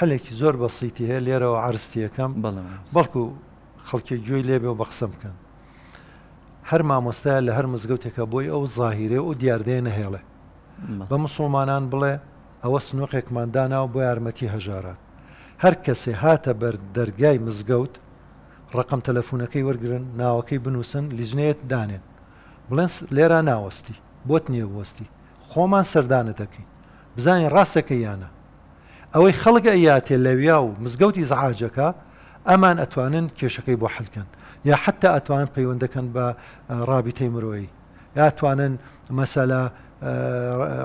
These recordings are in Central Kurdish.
حلێکی زۆر بەسییتی هەیە لێرەوە عرسیەکەم بەڵکو خەڵکی گوێی لێبێ و بە قسە بکەن هەر مامۆستای لە هەر مزگەوتێکە بۆی ئەو ظاهیرێ و دیاردێ نەهێڵێ بە مسلمانان بڵێ ئەوە سنوقێکمانداناوە بۆ یارمەتی هەژاران هەر کەسێ هاتە بەر دەرگای مزگەوت ڕقم تەلەفۆنەکەی وەرگن ناوەکەی بنووسن لیژنەیەت دانێن بڵێن لێرە ناوەستی بۆت نییە وەستی خۆمان سەردانەتەکەین بزانین ڕاستەکە یانە ئەوەی خەڵگە یاتێ لەویا و مزگەوتی زعاجەکە ئەمان ئەتوانن کێشەکەی بۆ حلکەن یا حتا ئەتوان پەیوەندەکەن بە ڕابیتەی مرۆی یاتوانن مەسەلا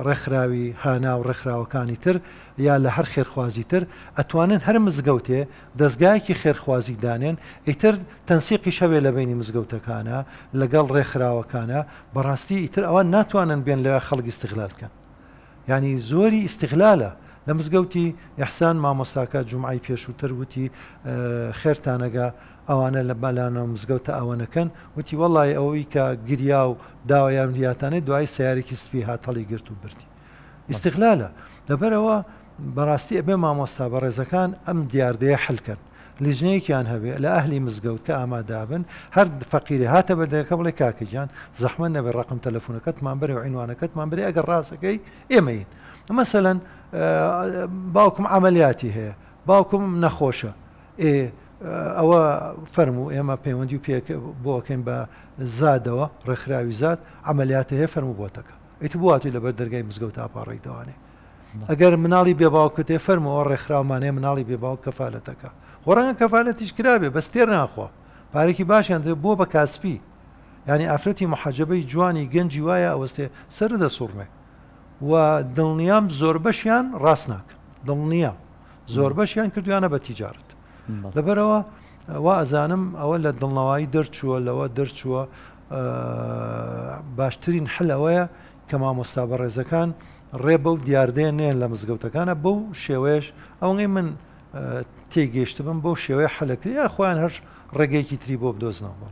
ڕێکخراوی هانا و ڕێکخراوەکانی تر یا لە هەر خێرخوازی تر ئەتوانن هەر مزگەوتێ دەستگایەکی خێرخوازی دانێن ئیتر تەنسیقی شەوێ لە بینی مزگەوتەکانە لەگەڵ ڕێکخراوەکانە بەڕاستی ئیتر ئەوە ناتوانن بێن لەوێ خەڵکی استغلالکەن ینی زۆری استغلالە لە مزگەوتی یحسان مامۆستاکە جمعی پێشووتەر وتی خێرتانەگە ئەوانە لە بەلانە مزگەوتە ئەوانەکەن وتی وەڵی ئەوەی کە گریا و داوایان ریاتانەی دوای سیارێکی سپی هاتەڵی گرت و بردی استیخلالە لەبەرەوە بەڕاستی ئەبێ مامۆستا بە ڕێزەکان ئەم دیاردەیە حلکەن. لیژنەیەکیان هەبێ لە ئەهلی مزگەوت کە ئامادابن هەر فەقیری هاتە بەردەکە بڵێ کاکەجان زەحمە نەبێ ڕقم تەلەفۆنەکەتمان بەرە و عینوانەکەتمان برێ ئەگەر ڕاستەکەی ئێمەین. مەسەەن باوکم ئەعملیاتی هەیە باوکم نەخۆشە ئێ ئەوە فەرم و ئێمە پەیوەندی و پێ بۆکەین بە زادەوە ڕێکخراوی زاد ئەعملیاتە هەیە فەرم بۆتەکە ئیت بواتی لەبەر دەرگای مزگەوت تاپاڕی دەوانێ ئەگەر مناڵی بێباوکتێ فەرمەوە ڕێکخراومانەیە مناڵی بێباو کەفاالەتەکە وەڕەنگە کەفاالەتیش کرابێ بەستێر ناخوا پارێکی باشیان دێ بۆ بە کاسپی ینی ئافرەتی مححەجەبەی جوانی گەنجی وایە ئەوەستێ سەر دەسوڕمێ و دڵنیام زۆربەشیان ڕاست ناکە دڵنیە زۆربەشیان کردویانە بە تیجارت لەبەرەوە وا ئەزانم ئەوە لە دڵنەوەی دەرچووە لەوە دەرچووە باشترین حلەوەیە کە مامۆستا بە ڕێزەکان ڕێ بەو دیاردێنێن لە مزگەوتەکانە بەو شێوەیەش ئەوەی من تێگەشتبم بۆ شێوەیە حەلەکریا خۆیان هەر ڕێگەیەکی تری بۆ بدۆزنەوە.